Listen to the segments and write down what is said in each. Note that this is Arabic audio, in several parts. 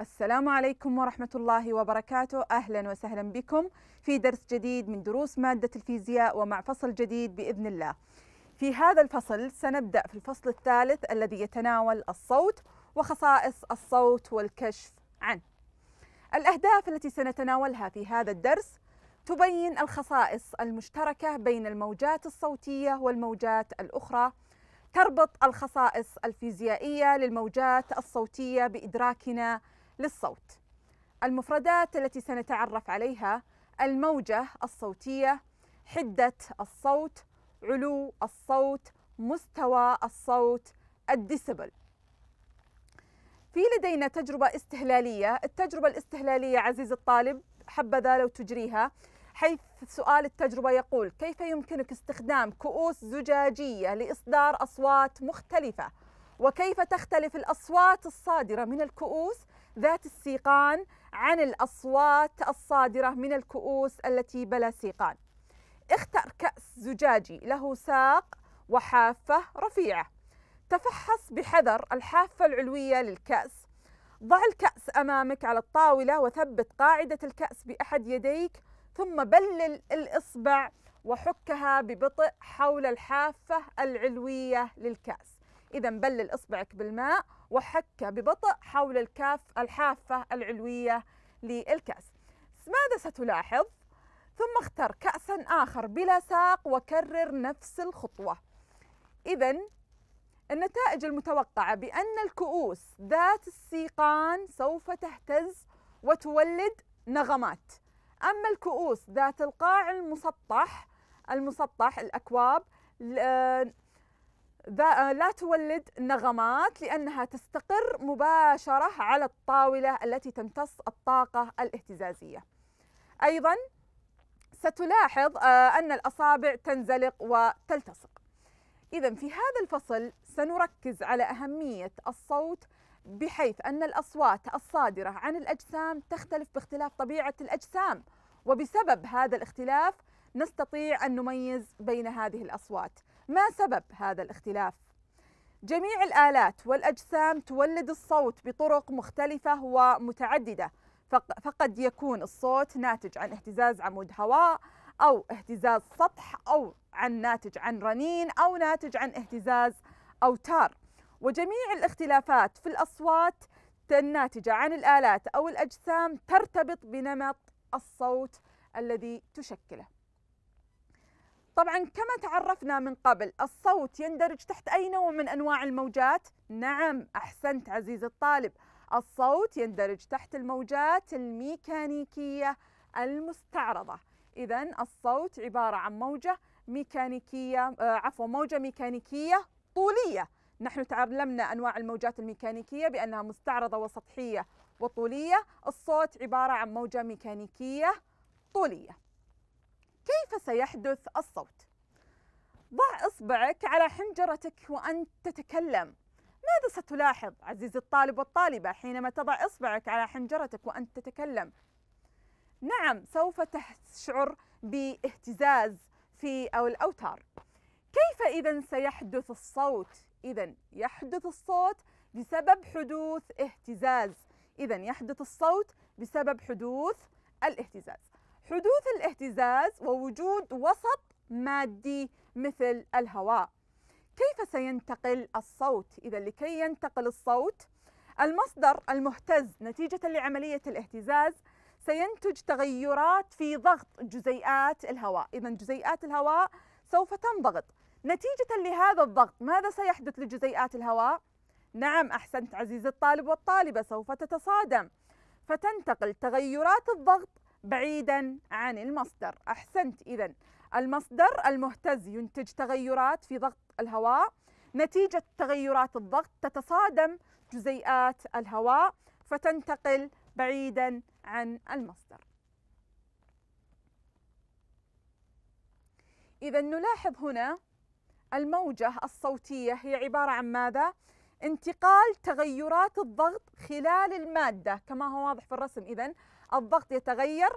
السلام عليكم ورحمة الله وبركاته أهلا وسهلا بكم في درس جديد من دروس مادة الفيزياء ومع فصل جديد بإذن الله في هذا الفصل سنبدأ في الفصل الثالث الذي يتناول الصوت وخصائص الصوت والكشف عنه الأهداف التي سنتناولها في هذا الدرس تبين الخصائص المشتركة بين الموجات الصوتية والموجات الأخرى تربط الخصائص الفيزيائية للموجات الصوتية بإدراكنا للصوت المفردات التي سنتعرف عليها الموجة الصوتية حدة الصوت علو الصوت مستوى الصوت الديسبل في لدينا تجربة استهلالية التجربة الاستهلالية عزيز الطالب حبذا لو تجريها حيث سؤال التجربة يقول كيف يمكنك استخدام كؤوس زجاجية لإصدار أصوات مختلفة وكيف تختلف الأصوات الصادرة من الكؤوس ذات السيقان عن الأصوات الصادرة من الكؤوس التي بلا سيقان اختر كأس زجاجي له ساق وحافة رفيعة تفحص بحذر الحافة العلوية للكأس ضع الكأس أمامك على الطاولة وثبت قاعدة الكأس بأحد يديك ثم بلل الإصبع وحكها ببطء حول الحافة العلوية للكأس إذا بلل إصبعك بالماء وحك ببطء حول الكاف الحافة العلوية للكأس ماذا ستلاحظ؟ ثم اختر كأسا آخر بلا ساق وكرر نفس الخطوة إذا النتائج المتوقعة بأن الكؤوس ذات السيقان سوف تهتز وتولد نغمات أما الكؤوس ذات القاع المسطح المسطح الأكواب آه، لا تولد نغمات لأنها تستقر مباشرة على الطاولة التي تمتص الطاقة الاهتزازية أيضا ستلاحظ آه، أن الأصابع تنزلق وتلتصق إذا في هذا الفصل سنركز على أهمية الصوت بحيث أن الأصوات الصادرة عن الأجسام تختلف باختلاف طبيعة الأجسام وبسبب هذا الاختلاف نستطيع أن نميز بين هذه الأصوات ما سبب هذا الاختلاف؟ جميع الآلات والأجسام تولد الصوت بطرق مختلفة ومتعددة فقد يكون الصوت ناتج عن اهتزاز عمود هواء أو اهتزاز سطح أو عن ناتج عن رنين أو ناتج عن اهتزاز أوتار وجميع الاختلافات في الأصوات الناتجة عن الآلات أو الأجسام ترتبط بنمط الصوت الذي تشكله طبعا كما تعرفنا من قبل الصوت يندرج تحت أي نوع من أنواع الموجات؟ نعم أحسنت عزيز الطالب الصوت يندرج تحت الموجات الميكانيكية المستعرضة إذا الصوت عبارة عن موجة ميكانيكية آه، عفوا موجة ميكانيكية طولية نحن تعلمنا أنواع الموجات الميكانيكية بأنها مستعرضة وسطحية وطولية الصوت عبارة عن موجة ميكانيكية طولية كيف سيحدث الصوت ضع اصبعك على حنجرتك وانت تتكلم ماذا ستلاحظ عزيزي الطالب والطالبه حينما تضع اصبعك على حنجرتك وانت تتكلم نعم سوف تشعر باهتزاز في او الاوتار كيف اذا سيحدث الصوت اذا يحدث الصوت بسبب حدوث اهتزاز اذا يحدث الصوت بسبب حدوث الاهتزاز حدوث الاهتزاز ووجود وسط مادي مثل الهواء كيف سينتقل الصوت اذا لكي ينتقل الصوت المصدر المهتز نتيجه لعمليه الاهتزاز سينتج تغيرات في ضغط جزيئات الهواء اذا جزيئات الهواء سوف تنضغط نتيجه لهذا الضغط ماذا سيحدث لجزيئات الهواء نعم احسنت عزيزي الطالب والطالبه سوف تتصادم فتنتقل تغيرات الضغط بعيدا عن المصدر أحسنت إذا المصدر المهتز ينتج تغيرات في ضغط الهواء نتيجة تغيرات الضغط تتصادم جزيئات الهواء فتنتقل بعيدا عن المصدر إذا نلاحظ هنا الموجة الصوتية هي عبارة عن ماذا؟ انتقال تغيرات الضغط خلال المادة كما هو واضح في الرسم إذا الضغط يتغير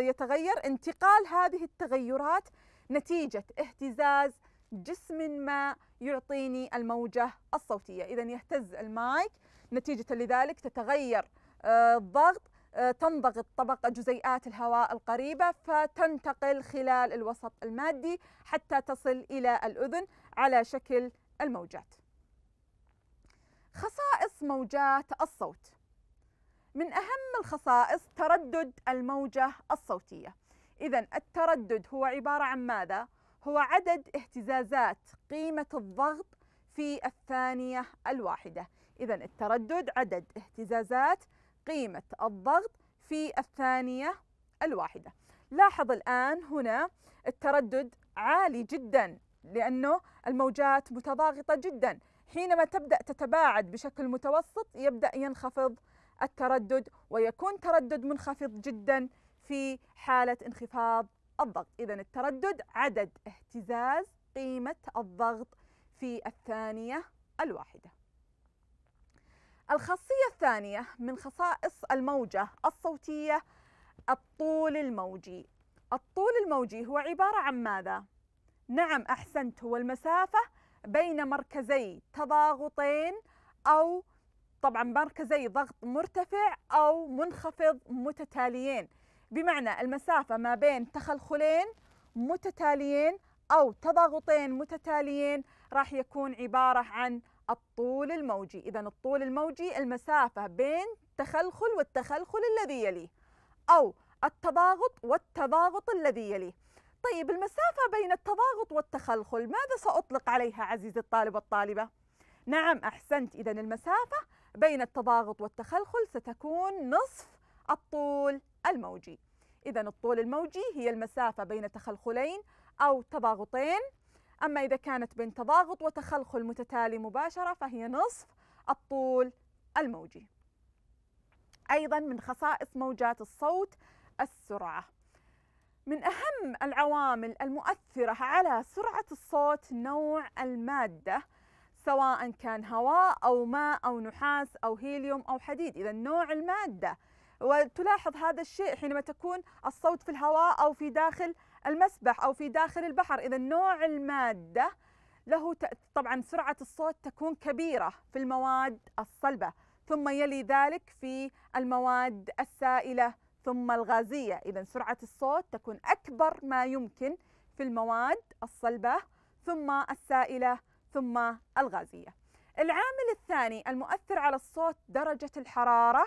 يتغير انتقال هذه التغيرات نتيجة اهتزاز جسم ما يعطيني الموجة الصوتية إذا يهتز المايك نتيجة لذلك تتغير آه، الضغط آه، تنضغط طبقة جزيئات الهواء القريبة فتنتقل خلال الوسط المادي حتى تصل إلى الأذن على شكل الموجات خصائص موجات الصوت من أهم الخصائص تردد الموجة الصوتية إذا التردد هو عبارة عن ماذا؟ هو عدد اهتزازات قيمة الضغط في الثانية الواحدة إذا التردد عدد اهتزازات قيمة الضغط في الثانية الواحدة لاحظ الآن هنا التردد عالي جدا لأنه الموجات متضاغطة جدا حينما تبدأ تتباعد بشكل متوسط يبدأ ينخفض التردد ويكون تردد منخفض جدا في حالة انخفاض الضغط إذا التردد عدد اهتزاز قيمة الضغط في الثانية الواحدة الخاصية الثانية من خصائص الموجة الصوتية الطول الموجي الطول الموجي هو عبارة عن ماذا؟ نعم أحسنت هو المسافة بين مركزي تضاغطين أو طبعا مركزي ضغط مرتفع أو منخفض متتاليين بمعنى المسافة ما بين تخلخلين متتاليين أو تضاغطين متتاليين راح يكون عبارة عن الطول الموجي إذا الطول الموجي المسافة بين تخلخل والتخلخل الذي يليه أو التضاغط والتضاغط الذي يليه طيب المسافة بين التضاغط والتخلخل ماذا سأطلق عليها عزيزي الطالب والطالبة؟ نعم أحسنت إذا المسافة بين التضاغط والتخلخل ستكون نصف الطول الموجي إذا الطول الموجي هي المسافة بين تخلخلين أو تضاغطين أما إذا كانت بين تضاغط وتخلخل متتالي مباشرة فهي نصف الطول الموجي أيضا من خصائص موجات الصوت السرعة من أهم العوامل المؤثرة على سرعة الصوت نوع المادة سواء كان هواء أو ماء أو نحاس أو هيليوم أو حديد إذا نوع المادة وتلاحظ هذا الشيء حينما تكون الصوت في الهواء أو في داخل المسبح أو في داخل البحر إذا نوع المادة له طبعا سرعة الصوت تكون كبيرة في المواد الصلبة ثم يلي ذلك في المواد السائلة ثم الغازية إذا سرعة الصوت تكون أكبر ما يمكن في المواد الصلبة ثم السائلة ثم الغازية العامل الثاني المؤثر على الصوت درجة الحرارة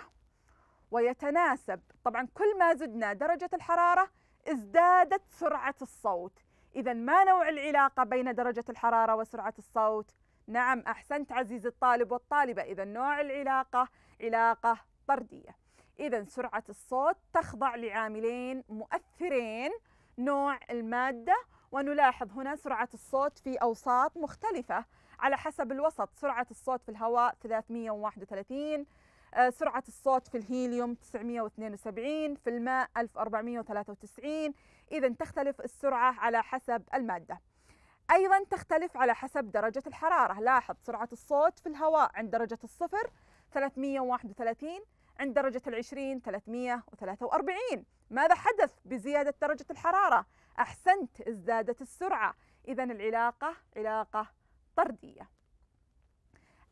ويتناسب طبعا كل ما زدنا درجة الحرارة ازدادت سرعة الصوت إذا ما نوع العلاقة بين درجة الحرارة وسرعة الصوت؟ نعم أحسنت عزيز الطالب والطالبة إذا نوع العلاقة علاقة طردية إذا سرعة الصوت تخضع لعاملين مؤثرين نوع المادة ونلاحظ هنا سرعة الصوت في أوساط مختلفة على حسب الوسط سرعة الصوت في الهواء 331 آه، سرعة الصوت في الهيليوم 972 في الماء 1493 إذا تختلف السرعة على حسب المادة أيضا تختلف على حسب درجة الحرارة لاحظ سرعة الصوت في الهواء عند درجة الصفر 331 عند درجة العشرين 343 ماذا حدث بزيادة درجة الحرارة؟ أحسنت ازدادت السرعة إذا العلاقة علاقة طردية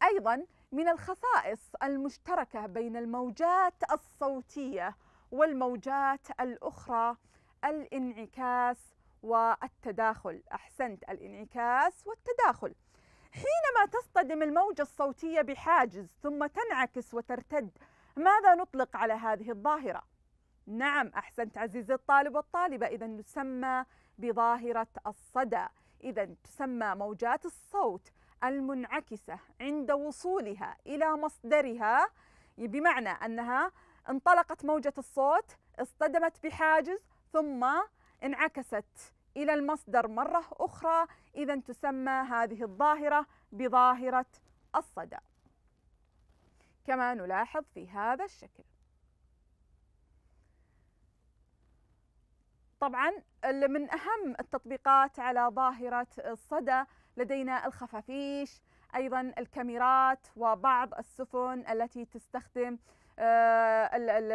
أيضا من الخصائص المشتركة بين الموجات الصوتية والموجات الأخرى الانعكاس والتداخل أحسنت الانعكاس والتداخل حينما تصطدم الموجة الصوتية بحاجز ثم تنعكس وترتد ماذا نطلق على هذه الظاهرة؟ نعم أحسنت عزيزي الطالب والطالبة إذا نسمى بظاهرة الصدى إذا تسمى موجات الصوت المنعكسة عند وصولها إلى مصدرها بمعنى أنها انطلقت موجة الصوت اصطدمت بحاجز ثم انعكست إلى المصدر مرة أخرى إذا تسمى هذه الظاهرة بظاهرة الصدى كما نلاحظ في هذا الشكل طبعا من أهم التطبيقات على ظاهرة الصدى لدينا الخفافيش أيضا الكاميرات وبعض السفن التي تستخدم آه،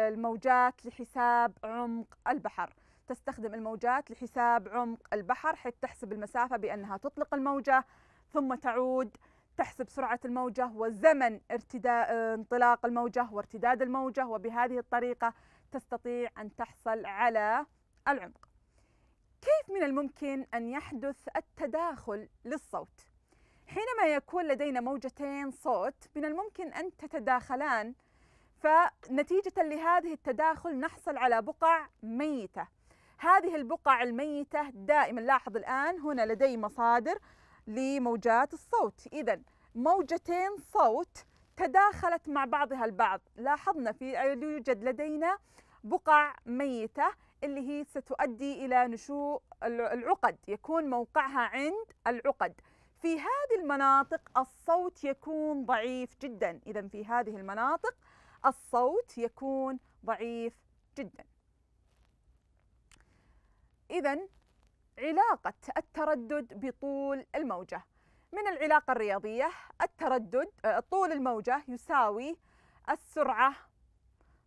الموجات لحساب عمق البحر تستخدم الموجات لحساب عمق البحر حيث تحسب المسافة بأنها تطلق الموجة ثم تعود تحسب سرعة الموجة وزمن ارتداء آه، انطلاق الموجة وارتداد الموجة وبهذه الطريقة تستطيع أن تحصل على العمق كيف من الممكن أن يحدث التداخل للصوت؟ حينما يكون لدينا موجتين صوت من الممكن أن تتداخلان فنتيجة لهذه التداخل نحصل على بقع ميتة هذه البقع الميتة دائما لاحظ الآن هنا لدي مصادر لموجات الصوت إذا موجتين صوت تداخلت مع بعضها البعض لاحظنا في يوجد لدينا بقع ميتة اللي هي ستؤدي إلى نشوء العقد يكون موقعها عند العقد في هذه المناطق الصوت يكون ضعيف جدا إذا في هذه المناطق الصوت يكون ضعيف جدا إذا علاقة التردد بطول الموجة من العلاقة الرياضية التردد آه، طول الموجة يساوي السرعة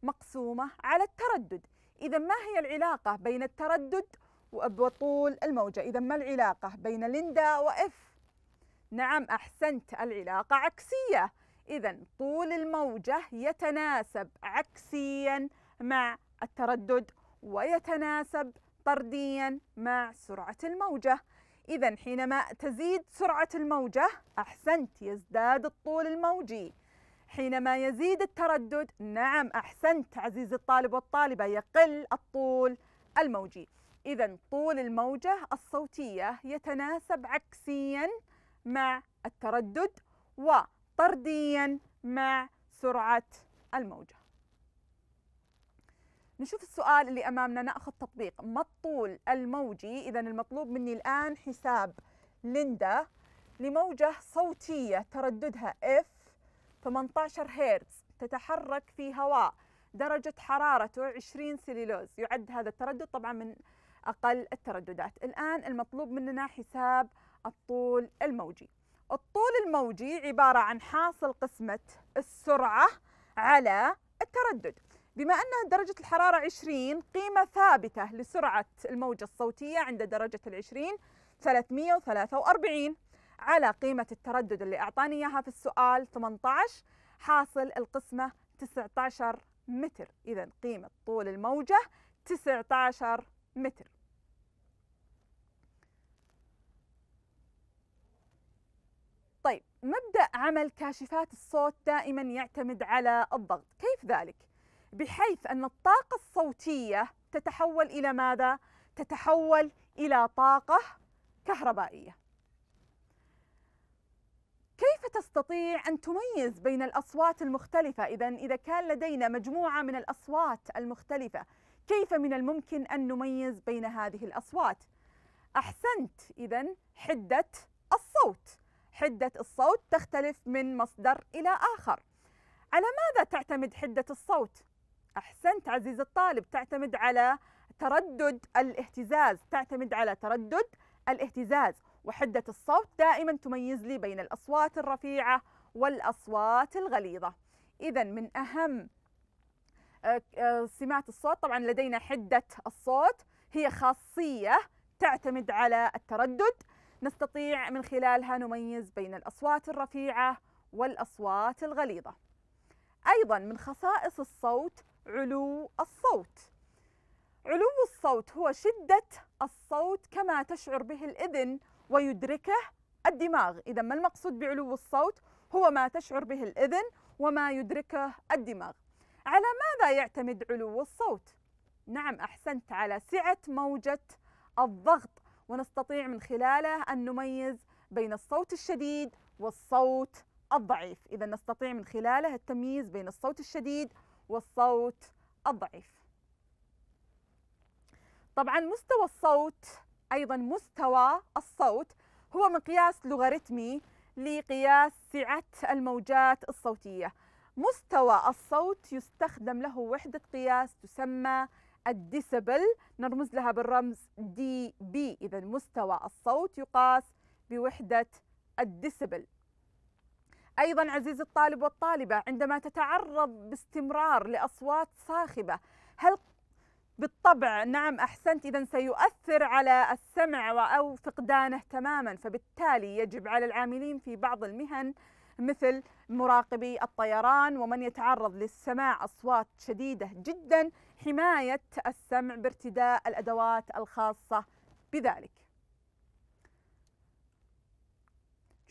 مقسومة على التردد إذا ما هي العلاقة بين التردد وطول الموجة إذا ما العلاقة بين ليندا وإف نعم أحسنت العلاقة عكسية إذا طول الموجة يتناسب عكسيا مع التردد ويتناسب طرديا مع سرعة الموجة إذا حينما تزيد سرعة الموجة أحسنت يزداد الطول الموجي حينما يزيد التردد نعم أحسنت عزيز الطالب والطالبة يقل الطول الموجي إذا طول الموجة الصوتية يتناسب عكسيا مع التردد وطرديا مع سرعة الموجة نشوف السؤال اللي امامنا ناخذ تطبيق ما الطول الموجي اذا المطلوب مني الان حساب ليندا لموجه صوتيه ترددها اف 18 هرتز تتحرك في هواء درجة حرارته 20 سليلوز يعد هذا التردد طبعا من أقل الترددات الآن المطلوب مننا حساب الطول الموجي الطول الموجي عبارة عن حاصل قسمة السرعة على التردد بما أن درجة الحرارة 20 قيمة ثابتة لسرعة الموجة الصوتية عند درجة العشرين 343 على قيمة التردد اللي أعطاني إياها في السؤال 18 حاصل القسمة 19 متر إذا قيمة طول الموجة 19 متر طيب مبدأ عمل كاشفات الصوت دائما يعتمد على الضغط كيف ذلك؟ بحيث أن الطاقة الصوتية تتحول إلى ماذا؟ تتحول إلى طاقة كهربائية. كيف تستطيع أن تميز بين الأصوات المختلفة؟ إذا إذا كان لدينا مجموعة من الأصوات المختلفة، كيف من الممكن أن نميز بين هذه الأصوات؟ أحسنت، إذا حدة الصوت. حدة الصوت تختلف من مصدر إلى آخر. على ماذا تعتمد حدة الصوت؟ أحسنت عزيز الطالب تعتمد على تردد الاهتزاز تعتمد على تردد الاهتزاز وحدة الصوت دائما تميز لي بين الأصوات الرفيعة والأصوات الغليظة إذا من أهم آه، آه، سمات الصوت طبعا لدينا حدة الصوت هي خاصية تعتمد على التردد نستطيع من خلالها نميز بين الأصوات الرفيعة والأصوات الغليظة أيضا من خصائص الصوت علو الصوت علو الصوت هو شدة الصوت كما تشعر به الإذن ويدركه الدماغ إذا ما المقصود بعلو الصوت هو ما تشعر به الإذن وما يدركه الدماغ على ماذا يعتمد علو الصوت؟ نعم أحسنت على سعة موجة الضغط ونستطيع من خلاله أن نميز بين الصوت الشديد والصوت الضعيف إذا نستطيع من خلاله التمييز بين الصوت الشديد والصوت الضعيف طبعا مستوى الصوت أيضا مستوى الصوت هو مقياس لوغاريتمي لقياس سعة الموجات الصوتية مستوى الصوت يستخدم له وحدة قياس تسمى الديسبل نرمز لها بالرمز دي بي إذا مستوى الصوت يقاس بوحدة الديسبل ايضا عزيزي الطالب والطالبه عندما تتعرض باستمرار لاصوات صاخبه هل بالطبع نعم احسنت اذا سيؤثر على السمع او فقدانه تماما فبالتالي يجب على العاملين في بعض المهن مثل مراقبي الطيران ومن يتعرض للسماع اصوات شديده جدا حمايه السمع بارتداء الادوات الخاصه بذلك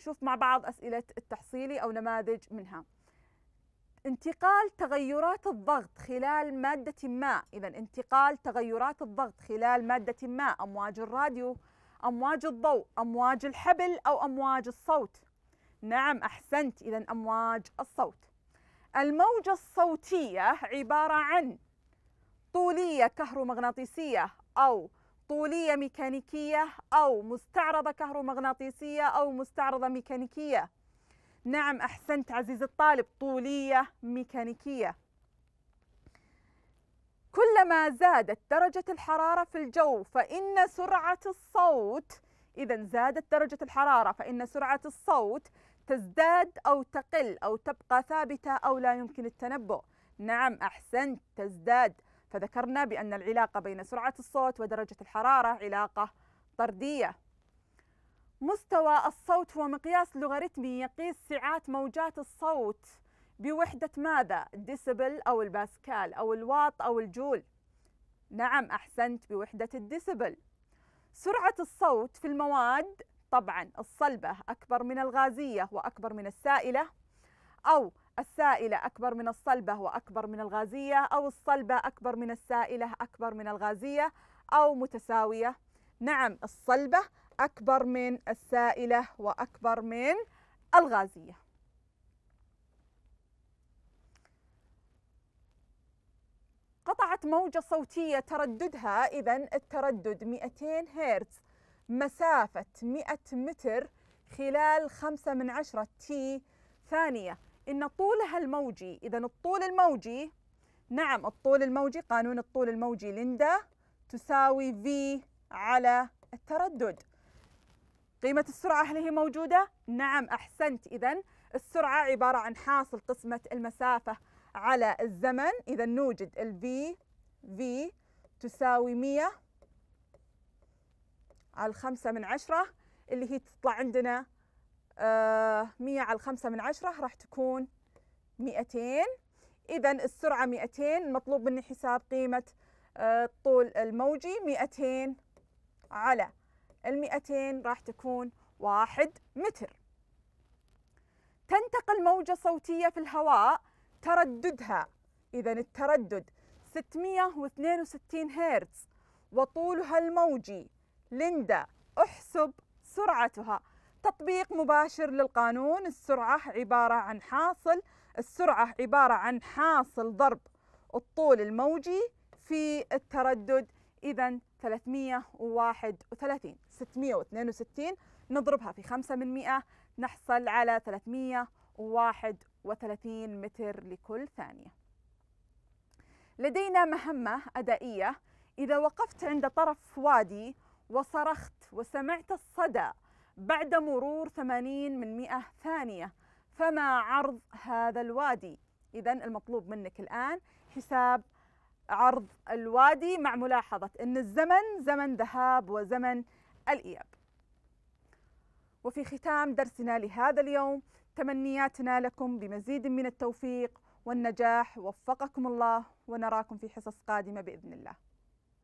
نشوف مع بعض أسئلة التحصيلي أو نماذج منها انتقال تغيرات الضغط خلال مادة ما إذا انتقال تغيرات الضغط خلال مادة ما أمواج الراديو أمواج الضوء أمواج الحبل أو أمواج الصوت نعم أحسنت إذا أمواج الصوت الموجة الصوتية عبارة عن طولية كهرومغناطيسية أو طولية ميكانيكية أو مستعرضة كهرومغناطيسية أو مستعرضة ميكانيكية نعم أحسنت عزيز الطالب طولية ميكانيكية كلما زادت درجة الحرارة في الجو فإن سرعة الصوت إذا زادت درجة الحرارة فإن سرعة الصوت تزداد أو تقل أو تبقى ثابتة أو لا يمكن التنبؤ نعم أحسنت تزداد فذكرنا بأن العلاقة بين سرعة الصوت ودرجة الحرارة علاقة طردية مستوى الصوت هو مقياس لوغاريتمي يقيس سعات موجات الصوت بوحدة ماذا؟ الديسبل أو الباسكال أو الواط أو الجول نعم أحسنت بوحدة الديسبل سرعة الصوت في المواد طبعا الصلبة أكبر من الغازية وأكبر من السائلة أو السائلة أكبر من الصلبة وأكبر من الغازية أو الصلبة أكبر من السائلة أكبر من الغازية أو متساوية نعم الصلبة أكبر من السائلة وأكبر من الغازية قطعت موجة صوتية ترددها إذا التردد 200 هرتز مسافة 100 متر خلال 5 من عشرة تي ثانية ان طولها الموجي اذا الطول الموجي نعم الطول الموجي قانون الطول الموجي لندا تساوي V على التردد قيمة السرعة هل هي موجودة؟ نعم أحسنت إذا السرعة عبارة عن حاصل قسمة المسافة على الزمن إذا نوجد ال V V تساوي 100 على 5 من عشرة اللي هي تطلع عندنا مية على الخمسة من عشرة راح تكون مئتين إذا السرعة مئتين مطلوب مني حساب قيمة آه، الطول الموجي مئتين على المئتين راح تكون واحد متر تنتقل موجة صوتية في الهواء ترددها إذا التردد 662 هرتز وطولها الموجي لندا احسب سرعتها تطبيق مباشر للقانون السرعة عبارة عن حاصل السرعة عبارة عن حاصل ضرب الطول الموجي في التردد إذا 331 662 نضربها في 5 من 100 نحصل على 331 متر لكل ثانية لدينا مهمة أدائية إذا وقفت عند طرف وادي وصرخت وسمعت الصدى بعد مرور 80 من 100 ثانية فما عرض هذا الوادي إذا المطلوب منك الآن حساب عرض الوادي مع ملاحظة أن الزمن زمن ذهاب وزمن الإياب وفي ختام درسنا لهذا اليوم تمنياتنا لكم بمزيد من التوفيق والنجاح وفقكم الله ونراكم في حصص قادمة بإذن الله